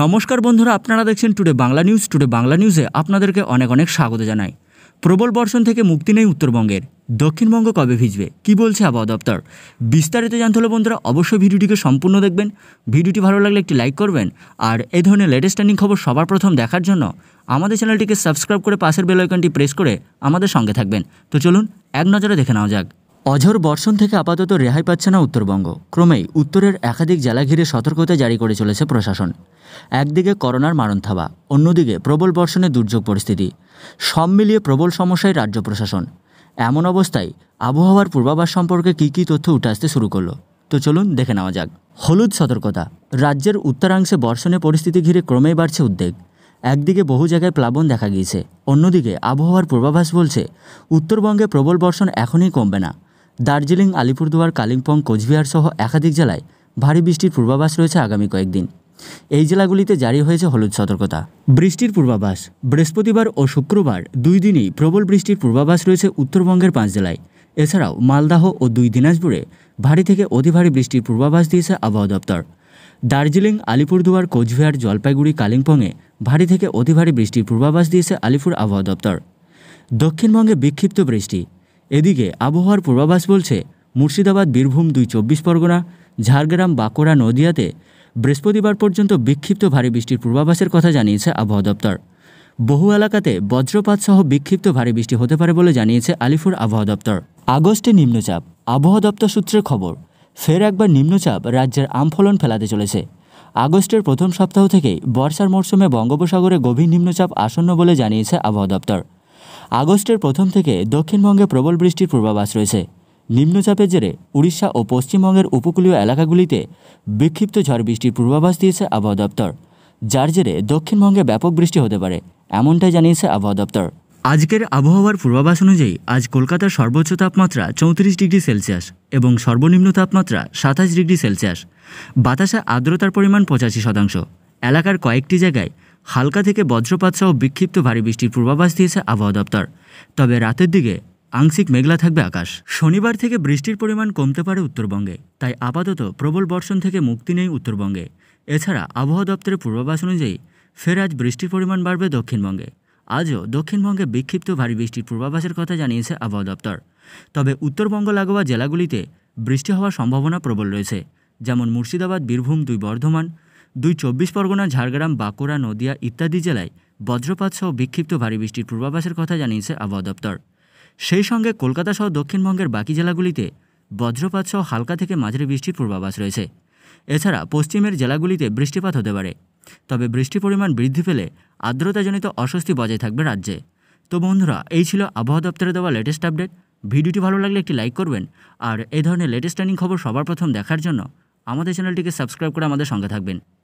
নমস্কার বন্ধুরা আপনারা দেখছেন today Bangla news today Bangla নিউজে আপনাদেরকে অনেক অনেক স্বাগত জানাই প্রবল বর্ষণ থেকে মুক্তি নেই উত্তরবঙ্গের দক্ষিণবঙ্গ কবে ভিজবে কি বলছে আবহাওয়া দপ্তর বিস্তারিত জানতে হলে বন্ধুরা অবশ্যই ভিডিওটিকে সম্পূর্ণ দেখবেন ভিডিওটি ভালো লাগলে একটি লাইক করবেন আর এই ধরনের লেটেস্ট ট্রেন্ডিং খবর সবার প্রথম দেখার জন্য আমাদের চ্যানেলটিকে সাবস্ক্রাইব করে পাশের বেল আইকনটি প্রেস করে আমাদের সঙ্গে থাকবেন তো চলুন এক নজরে দেখে নেওয়া যাক অঝর বর্ষণ থেকে আপাতত রেহাই পাচ্ছে না উত্তরবঙ্গ ক্রমেই উত্তরের একাধিক জেলা ঘিরে সতর্কতা জারি করে চলেছে প্রশাসন একদিকে করোনার মারণ থাবা অন্যদিকে প্রবল বর্ষণে দুর্যোগ পরিস্থিতি সব মিলিয়ে প্রবল সমস্যায় রাজ্য প্রশাসন এমন অবস্থায় আবহাওয়ার পূর্বাভাস সম্পর্কে কী কী তথ্য উঠে আসতে শুরু করলো তো চলুন দেখে নেওয়া যাক হলুদ সতর্কতা রাজ্যের উত্তরাংশে বর্ষণে পরিস্থিতি ঘিরে ক্রমেই বাড়ছে উদ্বেগ একদিকে বহু জায়গায় প্লাবন দেখা গিয়েছে অন্যদিকে আবহাওয়ার পূর্বাভাস বলছে উত্তরবঙ্গে প্রবল বর্ষণ এখনই কমবে না দার্জিলিং আলিপুরদুয়ার কালিম্পং কোচবিহার সহ একাধিক জেলায় ভারী বৃষ্টির পূর্বাভাস রয়েছে আগামী কয়েকদিন এই জেলাগুলিতে জারি হয়েছে হলুদ সতর্কতা বৃষ্টির পূর্বাভাস বৃহস্পতিবার ও শুক্রবার দুই দিনই প্রবল বৃষ্টির পূর্বাভাস রয়েছে উত্তরবঙ্গের পাঁচ জেলায় এছাড়াও মালদাহ ও দুই দিনাজপুরে ভারী থেকে অতি ভারী বৃষ্টির পূর্বাভাস দিয়েছে আবহাওয়া দপ্তর দার্জিলিং আলিপুরদুয়ার কোচবিহার জলপাইগুড়ি কালিম্পংয়ে ভারী থেকে অতি ভারী বৃষ্টির পূর্বাভাস দিয়েছে আলিপুর আবহাওয়া দপ্তর দক্ষিণবঙ্গে বিক্ষিপ্ত বৃষ্টি এদিকে আবহাওয়ার পূর্বাভাস বলছে মুর্শিদাবাদ বীরভূম দুই চব্বিশ পরগনা ঝাড়গ্রাম বাঁকুড়া নদিয়াতে বৃহস্পতিবার পর্যন্ত বিক্ষিপ্ত ভারী বৃষ্টির পূর্বাভাসের কথা জানিয়েছে আবহাওয়া দপ্তর বহু এলাকাতে বজ্রপাত সহ বিক্ষিপ্ত ভারী বৃষ্টি হতে পারে বলে জানিয়েছে আলিপুর আবহাওয়া দপ্তর আগস্টে নিম্নচাপ আবহাওয়া দপ্তর সূত্রে খবর ফের একবার নিম্নচাপ রাজ্যের আমফলন ফেলাতে চলেছে আগস্টের প্রথম সপ্তাহ থেকেই বর্ষার মরশুমে বঙ্গোপসাগরে গভীর নিম্নচাপ আসন্ন বলে জানিয়েছে আবহাওয়া দপ্তর আগস্টের প্রথম থেকে দক্ষিণবঙ্গে প্রবল বৃষ্টির পূর্বাভাস রয়েছে নিম্নচাপের জেরে উড়িষ্যা ও পশ্চিমবঙ্গের উপকূলীয় এলাকাগুলিতে বিক্ষিপ্ত ঝড় বৃষ্টির পূর্বাভাস দিয়েছে আবহাওয়া দপ্তর যার জেরে দক্ষিণবঙ্গে ব্যাপক বৃষ্টি হতে পারে এমনটাই জানিয়েছে আবহাওয়া দপ্তর আজকের আবহাওয়ার পূর্বাভাস অনুযায়ী আজ কলকাতার সর্বোচ্চ তাপমাত্রা চৌত্রিশ ডিগ্রি সেলসিয়াস এবং সর্বনিম্ন তাপমাত্রা সাতাশ ডিগ্রি সেলসিয়াস বাতাসে আর্দ্রতার পরিমাণ পঁচাশি শতাংশ এলাকার কয়েকটি জায়গায় হালকা থেকে বজ্রপাত সহ বিক্ষিপ্ত ভারী বৃষ্টির পূর্বাভাস দিয়েছে আবহাওয়া দপ্তর তবে রাতের দিকে আংশিক মেঘলা থাকবে আকাশ শনিবার থেকে বৃষ্টির পরিমাণ কমতে পারে উত্তরবঙ্গে তাই আপাতত প্রবল বর্ষণ থেকে মুক্তি নেই উত্তরবঙ্গে এছাড়া আবহাওয়া দপ্তরের পূর্বাভাস অনুযায়ী ফের আজ বৃষ্টির পরিমাণ বাড়বে দক্ষিণবঙ্গে আজও দক্ষিণবঙ্গে বিক্ষিপ্ত ভারী বৃষ্টির পূর্বাভাসের কথা জানিয়েছে আবহাওয়া দপ্তর তবে উত্তরবঙ্গ লাগোয়া জেলাগুলিতে বৃষ্টি হওয়ার সম্ভাবনা প্রবল রয়েছে যেমন মুর্শিদাবাদ বীরভূম দুই বর্ধমান দুই চব্বিশ পরগনা ঝাড়গ্রাম বাঁকুড়া নদিয়া ইত্যাদি জেলায় বজ্রপাত সহ বিক্ষিপ্ত ভারী বৃষ্টির পূর্বাভাসের কথা জানিয়েছে আবহাওয়া দপ্তর সেই সঙ্গে কলকাতা সহ দক্ষিণবঙ্গের বাকি জেলাগুলিতে বজ্রপাত সহ হালকা থেকে মাঝারি বৃষ্টির পূর্বাভাস রয়েছে এছাড়া পশ্চিমের জেলাগুলিতে বৃষ্টিপাত হতে পারে তবে বৃষ্টির পরিমাণ বৃদ্ধি পেলে আর্দ্রতাজনিত অস্বস্তি বজায় থাকবে রাজ্যে তো বন্ধুরা এই ছিল আবহাওয়া দপ্তরে দেওয়া লেটেস্ট আপডেট ভিডিওটি ভালো লাগলে একটি লাইক করবেন আর এ ধরনের লেটেস্ট ট্রেনিং খবর সবার প্রথম দেখার জন্য আমাদের চ্যানেলটিকে সাবস্ক্রাইব করে আমাদের সঙ্গে থাকবেন